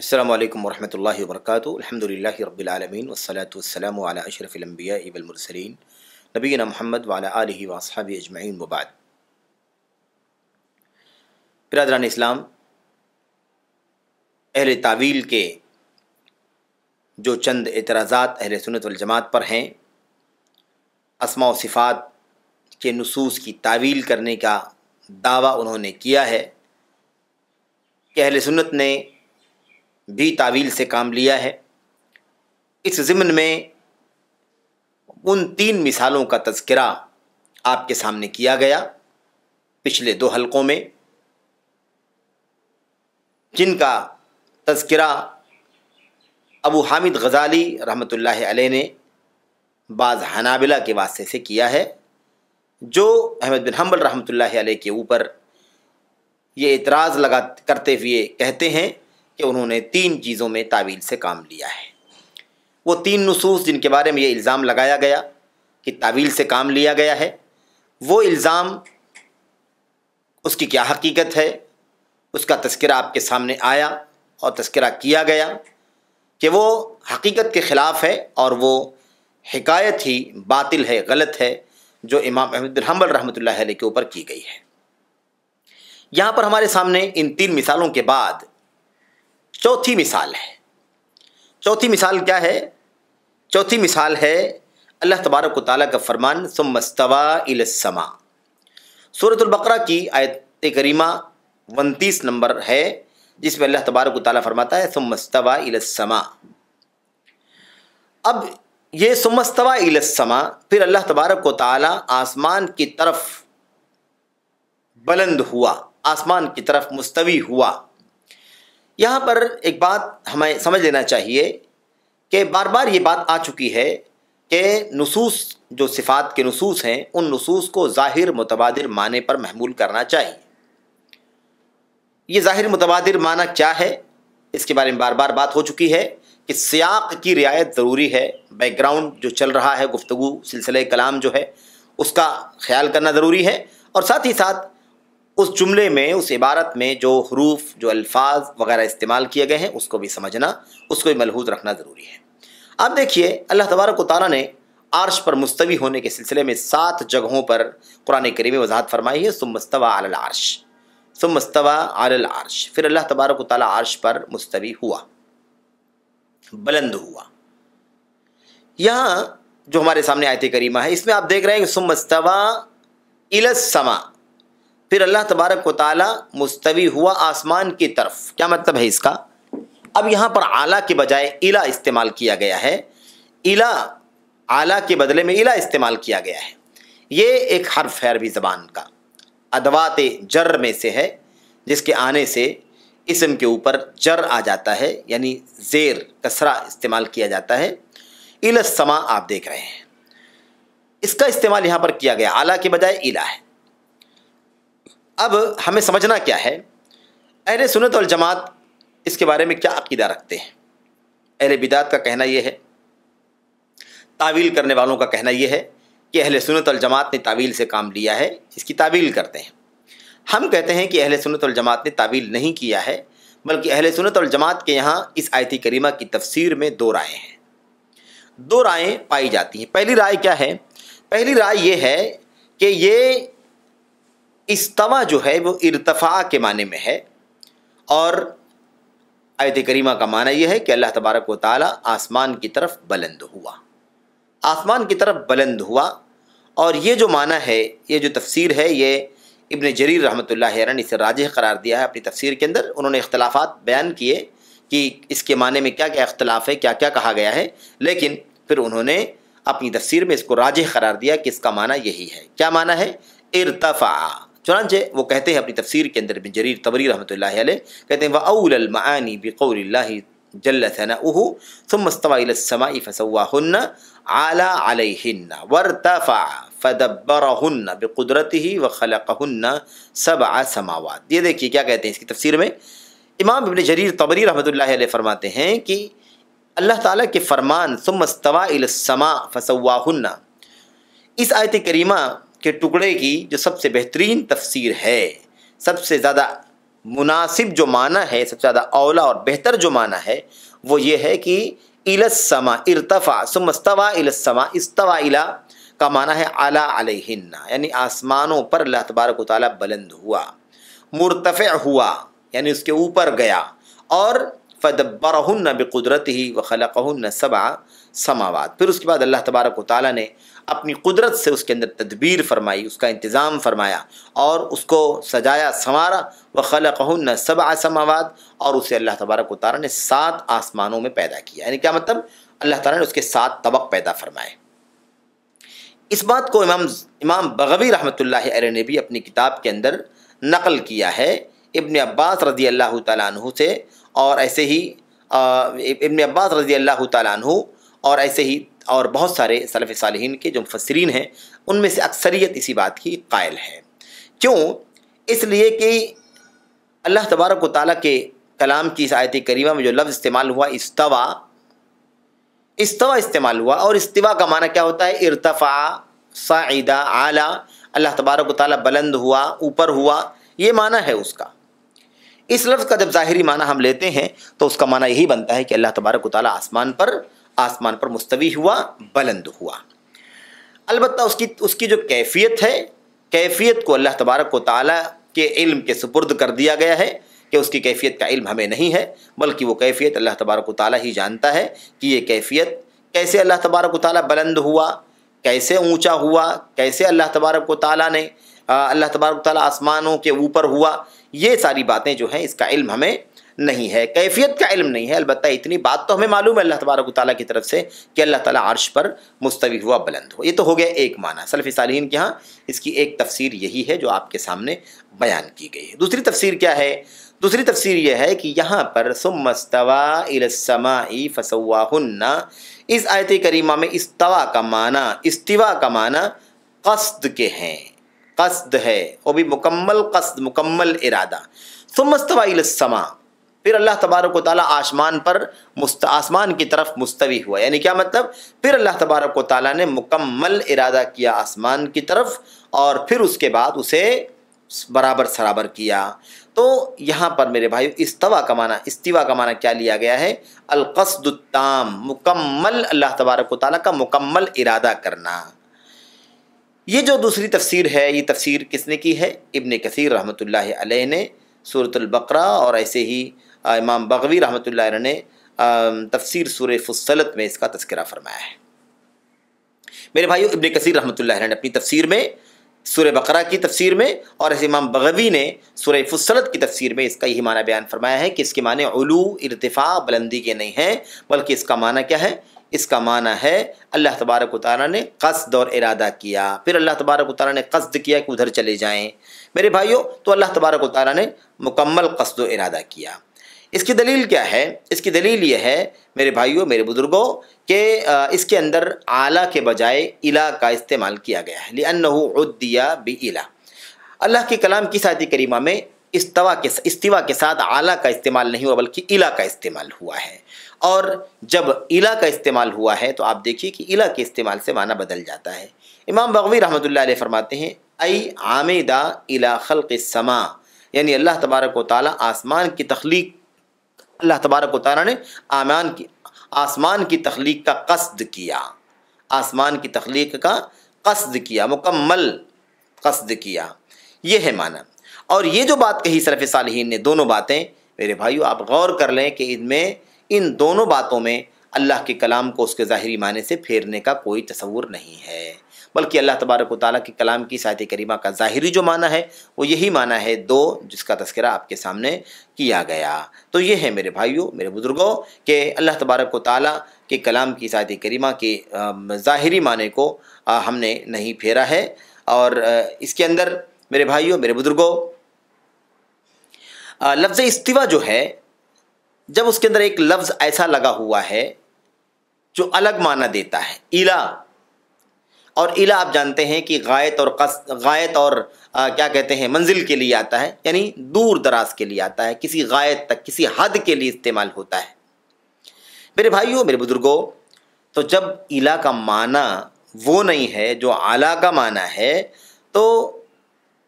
अल्लाम वरहमल वर्क अलहमदिल्ला रबालमीन वसलात वसलम अशरफ़िलम्बिया इबलमरसरीन नबीना महमद वाला आलि वसहब अजमाइन वबाद बिरदरान इस्लाम अहल तावील के जो चंद एतराज़ात अहल सुनत वलजमात पर हैं असमा सिफ़ात के नसूस की तावील करने का दावा उन्होंने किया है कि अहल सुन्नत ने भी तावील से काम लिया है इस ज़िमन में उन तीन मिसालों का तस्करा आपके सामने किया गया पिछले दो हलकों में जिनका तस्करा अबू हामिद गज़ाली रहमत अलैह ने बाज़ हनाबिला के वास्ते से किया है जो अहमद बिन हम्बल रहमत अलैह के ऊपर ये एतराज़ लगा करते हुए कहते हैं कि उन्होंने तीन चीज़ों में तावील से काम लिया है वो तीन नसूस जिनके बारे में ये इल्ज़ाम लगाया गया कि तावील से काम लिया गया है वो इल्ज़ाम उसकी क्या हकीकत है उसका तस्करा आपके सामने आया और तस्करा किया गया कि वो हकीकत के ख़िलाफ़ है और वो हकायत ही बातिल है गलत है जो इमाम अहमद हम्बल रहमत के ऊपर की गई है यहाँ पर हमारे सामने इन तीन मिसालों के बाद चौथी मिसाल है चौथी मिसाल क्या है चौथी मिसाल है अल्लाह तबारक ताली का फरमान सुमस्तवा इलसमा की आयत करीमा उनतीस नंबर है जिसमें अल्लाह तबारक ताली फरमाता है सुमस्तवा इलसमा अब ये सुमस्तवा इलसमा फिर अल्लाह तबारक ताली आसमान की तरफ बुलंद हुआ आसमान की तरफ मुस्तवी हुआ यहाँ पर एक बात हमें समझ लेना चाहिए कि बार बार ये बात आ चुकी है कि नसूस जो सिफ़ात के नसूस हैं उन नसूस को ज़ाहिर मुतबाद माने पर महमूल करना चाहिए ये ज़ाहिर मुतबाद माना क्या है इसके बारे में बार बार बात हो चुकी है कि सियाक की रियायत ज़रूरी है बैकग्राउंड जो चल रहा है गुफ्तु सिलसिले कलाम जो है उसका ख्याल करना ज़रूरी है और साथ ही साथ उस जुमले में उस इबारत में जो हरूफ जो अल्फाज वगैरह इस्तेमाल किए गए हैं उसको भी समझना उसको भी मलहूज रखना ज़रूरी है अब देखिए अल्लाह तबारक ताली ने आर्श पर मुस्तवी होने के सिलसिले में सात जगहों पर कुरान करीम वजाहत फरमाई है सुमस्तवा आल आर्श सुमस्तवा आल आर्श फिर अल्लाह तबारक ताली आर्श पर मुस्तवी हुआ बुलंद हुआ यहाँ जो हमारे सामने आयत करीमा है इसमें आप देख रहे हैं सुमस्तवा समा फिर अल्लाह तबारक वाली मुस्तवी हुआ आसमान की तरफ क्या मतलब है इसका अब यहाँ पर आला के बजाय इला इस्तेमाल किया गया है इला आला के बदले में इला इस्तेमाल किया गया है ये एक हर्फ है अरबी ज़बान का अदवात जर में से है जिसके आने से इसम के ऊपर जर आ जाता है यानी जेर कसरा इस्तेमाल किया जाता है समा आप देख रहे हैं इसका इस्तेमाल यहाँ पर किया गया आला के बजाय इला है अब हमें समझना क्या है अहल सुनत और जमात इसके बारे में क्या अकीदा रखते हैं अहल बिदात का कहना यह है तावील करने वालों का कहना यह है कि अहल सुनत और जमात ने तावील से काम लिया है इसकी तावील करते हैं हम कहते हैं कि अहल सुनत और जमात ने तावील नहीं किया है बल्कि अहल सुनत और जमात के यहाँ इस आयती करीमा की तफसीर में दो राय हैं दो राय पाई जाती हैं पहली राय क्या है पहली राय ये है कि ये इस्तवा जो है वो इरतफ़ा के माने में है और आयत करीमा का माना यह है कि अल्लाह तबारक व ताल आसमान की तरफ बुलंद हुआ आसमान की तरफ बुलंद हुआ और ये जो माना है ये जो तफसीर है ये इबन जरीर रहमत ला इसे राजह करार दिया है अपनी तफसीर के अंदर उन्होंने इख्तलाफा बयान किए कि इसके माने में क्या क्या अख्तलाफ है क्या क्या कहा गया है लेकिन फिर उन्होंने अपनी तफसीर में इसको राजह करार दिया कि इसका माना यही है क्या माना है इरतफ़ा چنانچہ وہ کہتے ہیں اپنی تفسیر کے اندر ابن جریر طبری رحمۃ اللہ علیہ کہتے ہیں واول المعانی بقول اللَّهِ جل ثناؤه ثم استوى الى السماء فسواهن على عليهن وارتفع فدبرهن بقدرته وخلقهن سبع سماوات یہ دیکھیے کیا کہتے ہیں اس کی تفسیر میں امام ابن جریر طبری رحمۃ اللہ علیہ فرمان ثم استوى الى السماء فسواهن اس آیت کریمہ के टुकड़े की जो सबसे बेहतरीन तफसीर है सबसे ज़्यादा मुनासिब जो माना है सबसे ज़्यादा अवला और बेहतर जो माना है वो ये है कि इलसमा इरतफ़ा सुमस्तवा इलसमा इस्तवा इला का माना है आला अलहिन्ना यानी आसमानों पर अल्लाह तबारक बुलंद हुआ मुरतफ़ हुआ यानी उसके ऊपर गया और फ़दब्बरहन बक़ुदरत ही व खलक़हन सबा समावाद फिर उसके बाद अल्लाह तबारक ताली ने अपनी कुदरत से उसके अंदर तदबीर फरमाई उसका इंतज़ाम फरमाया और उसको सजाया संवारा व खलक़हन सबा समावाद और उसे अल्लाह तबारक ताली ने सात आसमानों में पैदा किया यानी क्या मतलब अल्लाह ताली ने उसके सात तबक पैदा फरमाए इस बात को इमाम इमाम बगवी रहमत ने भी अपनी किताब के अंदर नकल किया है इब्न अब्बास रज़ी अल्लाह तु से और ऐसे ही इब्न अब्बास रज़ी अल्लाह तु और ऐसे ही और बहुत सारे सलफ़ साल के जो मुफसरीन हैं उनमें से अक्सरियत इसी बात की कायल है क्यों इसलिए कि अल्लाह तबारक ताली के कलाम की इस आयत करीमा में जो लफ्ज़ इस्तेमाल हुआ इस्तवा इस्तवा इस्तेमाल हुआ और इस्तवा का माना क्या होता है इरतफ़ा साइदा आला अल्लाह तबारक ताली बुलंद हुआ ऊपर हुआ ये माना है उसका इस लफ्ज़ का जब ज़ाहरी माना हम लेते हैं तो उसका माना यही बनता है कि अल्लाह तबारक ताली आसमान पर आसमान पर मुस्तवी हुआ बुलंद हुआ अलबत् उसकी उसकी जो कैफियत है कैफियत को अल्लाह तबारक ताली के इल्म के सुपुर्द कर दिया गया है कि उसकी कैफियत का इल्म हमें नहीं है बल्कि वो कैफियत अल्लाह तबारक ताली ही जानता है कि ये कैफियत कैसे अल्लाह तबारक ताली बुलंद हुआ कैसे ऊँचा हुआ कैसे अल्लाह तबारक ताली ने अल्लाह तबारक ताली आसमानों के ऊपर हुआ ये सारी बातें जो हैं इसका इल्म हमें नहीं है कैफियत का इल्म नहीं है अलबत्त इतनी बात तो हमें मालूम है अल्लाह तबारक ताली की तरफ से कि अल्लाह ताली अर्श पर मुस्तवी हुआ बुलंद हो ये तो हो गया एक माना सलफ़ साल के यहाँ इसकी एक तफसीर यही है जो आपके सामने बयान की गई है दूसरी तफसीर क्या है दूसरी तफसीर यह है कि यहाँ पर सुमस्तवा इलसमाई इस आयत करीमा में इस्तवा का माना इस्तवा का माना कस्द के हैं कस्द है वो भी मुकम्मल कस्द मुकम्मल इरादा सुमस्तवासमा फिर अल्लाह तबारक ताली आसमान पर मुस्त आसमान की तरफ मुस्तवी हुआ यानी क्या मतलब फिर अल्लाह तबारक ताली ने मुकम्मल इरादा किया आसमान की तरफ और फिर उसके बाद उसे बराबर सराबर किया तो यहाँ पर मेरे भाई इस्तवा का माना इस्तीवा का माना क्या लिया गया है अलकसदाम मुकम्मल अल्लाह तबारक ताली का मुकम्मल इरादा करना ये जो दूसरी तफसीर है ये तफसीर किसने की है इबन कसर रहमत आलह ने सूरतलबकरा और ऐसे ही इमाम बगवी रहमत ने तफसीर सूर फसलत में इसका तस्करा फरमाया है मेरे भाइयों इबन कसर रहमत ने अपनी तफसीर में सूर बकरा की तफसीर में और ऐसे इमाम बगवी ने सूर फसलत की तफसीर में इसका यही माना बयान फरमाया है कि इसके माने उलू इरतफ़ा बुलंदी के नहीं हैं बल्कि इसका माना क्या है इसका माना है अल्लाह तबारक ताली ने कस्द और इरादा किया फिर अल्लाह तबारक ताली ने कस्द किया कि उधर चले जाएँ मेरे भाइयों तो अल्लाह तबारक तारा ने मुकम्मल कस्द व इरादा किया इसकी दलील क्या है इसकी दलील ये है मेरे भाइयों मेरे बुज़ुर्गों के इसके अंदर आला के बजाय इला का इस्तेमाल किया गया है लिया बी इला अल्लाह के कलाम की सादी करीमा में इस्तवा के इस्तीवा के साथ आला का इस्तेमाल नहीं हुआ बल्कि इला का इस्तेमाल हुआ है और जब इला का इस्तेमाल हुआ है तो आप देखिए कि इला के इस्तेमाल से माना बदल जाता है इमाम बगवी रहमत फरमाते हैं अई आमिदा इला खल समा यानी अल्लाह तबारक ताली आसमान की तख्लीक अल्लाह तबारक ताली ने आमान की आसमान की तख्लीक का कस्द किया आसमान की तख्लीक का कस्द किया मुकम्मल कस्द किया यह है माना और ये जो बात कही सरफ़ सालहीन ने दोनों बातें मेरे भाइयों आप गौर कर लें कि इनमें इन दोनों बातों में अल्लाह के कलाम को उसके ज़ाहरी माने से फेरने का कोई तस्वूर नहीं है बल्कि अल्लाह तबारक ताली के कलाम की साहित करीमा का ज़ाहरी जो माना है वो यही माना है दो जिसका तस्करा आपके सामने किया गया तो ये है मेरे भाइयों मेरे बुज़ुर्गों के अल्लाह तबारक ताली के कलाम की साहित करीमा के ज़ाहरी माने को हमने नहीं फेरा है और इसके अंदर मेरे भाइयों मेरे बुज़ुर्गों लफ्ज़ इस्तीवा जो है जब उसके अंदर एक लफ्ज़ ऐसा लगा हुआ है जो अलग माना देता है इला और इला आप जानते हैं कि गायत और कस गायत और आ, क्या कहते हैं मंजिल के लिए आता है यानी दूर दराज के लिए आता है किसी गायत तक किसी हद के लिए इस्तेमाल होता है मेरे भाइयों मेरे बुज़ुर्गों तो जब इला का माना वो नहीं है जो आला का माना है तो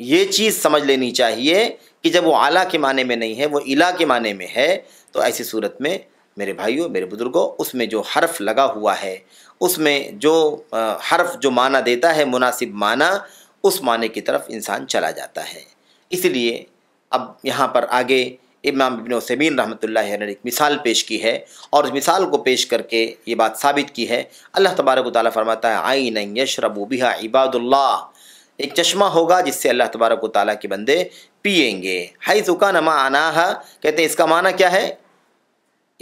ये चीज़ समझ लेनी चाहिए कि जब वो आला के माने में नहीं है वो इला के माने में है तो ऐसी सूरत में मेरे भाइयों मेरे बुज़ुर्गों उसमें जो हर्फ लगा हुआ है उसमें जो हर्फ जो माना देता है मुनासिब माना उस माने की तरफ इंसान चला जाता है इसलिए अब यहाँ पर आगे इमाम इबन सबीन रहमत ने एक मिसाल पेश की है और उस मिसाल को पेश करके ये बात साबित की है अल्लाह तबारक ताली फरमाता है आई नई यशरबू बिहा इबादुल्ला एक चश्मा होगा जिससे अल्लाह तबारक ताली के बंदे पियेंगे हई जुका नमा आना कहते हैं इसका माना क्या है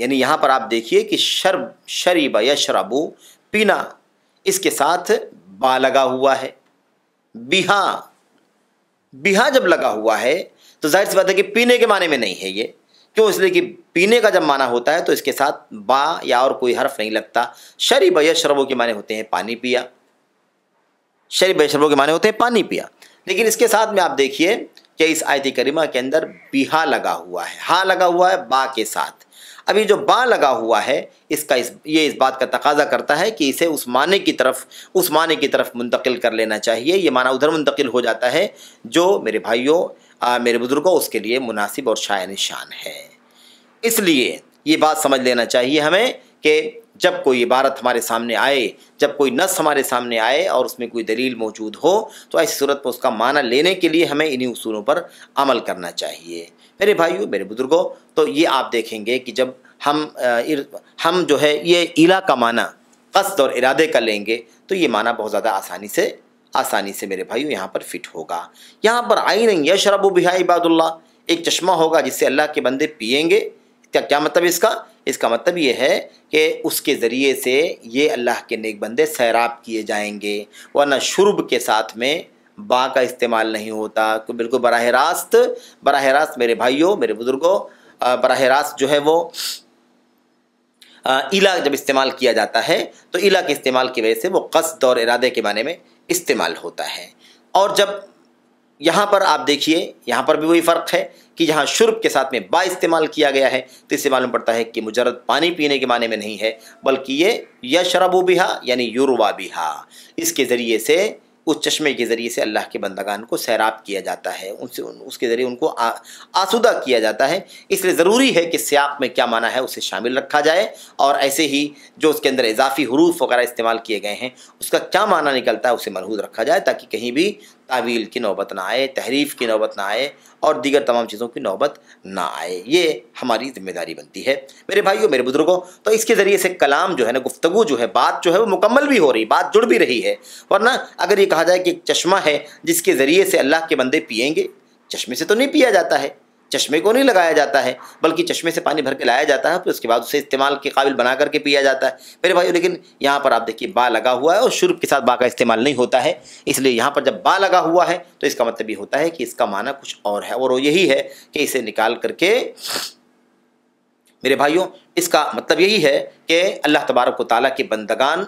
यानी यहाँ पर आप देखिए कि शर शरीब या शराबू पीना इसके साथ बा लगा हुआ है बिहा बिहा जब लगा हुआ है तो जाहिर सी बात है कि पीने के माने में नहीं है ये क्यों इसलिए कि पीने का जब माना होता है तो इसके साथ बा या और कोई हर्फ नहीं लगता शरीब या शरबों के माने होते हैं पानी पिया शरीब या शरबों के माने होते हैं पानी पिया लेकिन इसके साथ में आप देखिए कि इस आयत करीमा के अंदर बिहा लगा हुआ है हा लगा हुआ है बा के साथ अभी जो बा लगा हुआ है इसका इस ये इस बात का तकाजा करता है कि इसे उस माने की तरफ उस माने की तरफ मुंतकिल कर लेना चाहिए ये माना उधर मुंतकिल हो जाता है जो मेरे भाइयों मेरे बुज़ुर्गों उसके लिए मुनासिब और शाय निशान है इसलिए ये बात समझ लेना चाहिए हमें कि जब कोई इबारत हमारे सामने आए जब कोई नस हमारे सामने आए और उसमें कोई दलील मौजूद हो तो ऐसी सूरत पर उसका माना लेने के लिए हमें इन्हीं उसूलों पर अमल करना चाहिए मेरे भाइयों मेरे बुज़ुर्गों तो ये आप देखेंगे कि जब हम हम जो है ये इला का माना कस्द और इरादे का लेंगे तो ये माना बहुत ज़्यादा आसानी से आसानी से मेरे भाइयों यहाँ पर फिट होगा यहाँ पर आई नहीं है शरब बिहा इबादुल्ला एक चश्मा होगा जिससे अल्लाह के बंदे पियेंगे क्या क्या मतलब इसका इसका मतलब ये है कि उसके ज़रिए से ये अल्लाह के नेक बंदे सैराब किए जाएंगे वरना शुरब के साथ में बा का इस्तेमाल नहीं होता तो बिल्कुल बरह रास्त बरह रास्त मेरे भाइयों मेरे बुज़ुर्गों बरह रास्त जो है वो इला जब इस्तेमाल किया जाता है तो इला के इस्तेमाल की वजह से वो कस्त और इरादे के माने में इस्तेमाल होता है और जब यहाँ पर आप देखिए यहाँ पर भी वही फ़र्क है कि जहाँ शुरब के साथ में बा इस्तेमाल किया गया है तो इससे मालूम पड़ता है कि मुजरद पानी पीने के माने में नहीं है बल्कि ये यशरबो बिहा यानी यूरवा बिहा इसके ज़रिए से उस चश्मे के ज़रिए से अल्लाह के बंदगान को सैराब किया जाता है उनसे उन, उसके ज़रिए उनको आ, आसुदा किया जाता है इसलिए ज़रूरी है कि सियाप में क्या माना है उसे शामिल रखा जाए और ऐसे ही जो उसके अंदर इजाफी हरूफ वगैरह इस्तेमाल किए गए हैं उसका क्या माना निकलता है उसे मरहूद रखा जाए ताकि कहीं भी तावील की नौबत ना आए तहरीफ़ की नौबत ना आए और दीगर तमाम चीज़ों की नौबत ना आए ये हमारी ज़िम्मेदारी बनती है मेरे भाइयों मेरे बुज़ुर्गों तो इसके ज़रिए से कलाम जो है ना गुफ्तु जो है बात जो है वो मुकम्मल भी हो रही बात जुड़ भी रही है वरना अगर ये कहा जाए कि एक चश्मा है जिसके ज़रिए से अल्लाह के बंदे पियेंगे चश्मे से तो नहीं पिया जाता है चश्मे को नहीं लगाया जाता है बल्कि चश्मे से पानी भर के लाया जाता है फिर उसके बाद उसे इस्तेमाल के काबिल बना करके पिया जाता है मेरे भाई लेकिन यहाँ पर आप देखिए बा लगा हुआ है और शुरू के साथ बा का इस्तेमाल नहीं होता है इसलिए यहाँ पर जब बा लगा हुआ है तो इसका मतलब ये होता है कि इसका माना कुछ और है और वो यही है कि इसे निकाल करके मेरे भाइयों इसका मतलब यही है कि अल्लाह तबारक ताली के बंदगान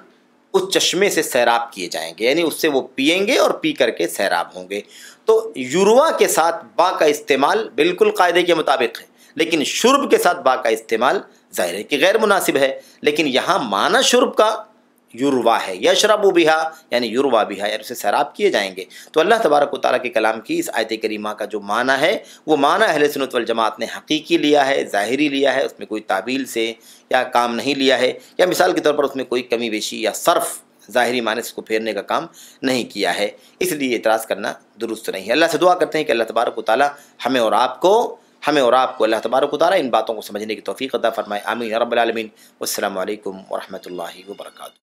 उस चश्मे से सैराब किए जाएंगे यानी उससे वो पियेंगे और पी करके सैराब होंगे तो युरवा के साथ बा का इस्तेमाल बिल्कुल कायदे के मुताबिक है लेकिन शुरब के साथ बा का इस्तेमाल ज़ाहिर है कि गैर मुनासिब है लेकिन यहाँ माना शुरब का युरवा है यशरबू बिहा यानी युरवा बिहा यानी उसे शराब किए जाएंगे तो अल्लाह तबारक ताली के कलाम की इस आयत करीमा का जो माना है वो माना अहल सुनत वल जमात ने हकीकी लिया है ज़ाहरी लिया है उसमें कोई ताबील से या काम नहीं लिया है या मिसाल के तौर पर उसमें कोई कमी बेशी या सर्फ़ ज़ाहरी मानस को फेरने का काम नहीं किया है इसलिए इतराज़ करना दुरुस्त नहीं है अल्लाह से दुआ करते हैं कि अल्लाह तबारक ताली हमें और आपको हमें और आपको अल्लाह तबारक ताली इन बातों को समझने की तोफ़ी अदा फ़रमाए आमीन रबालमीन अल्लाम वरहमल वर्का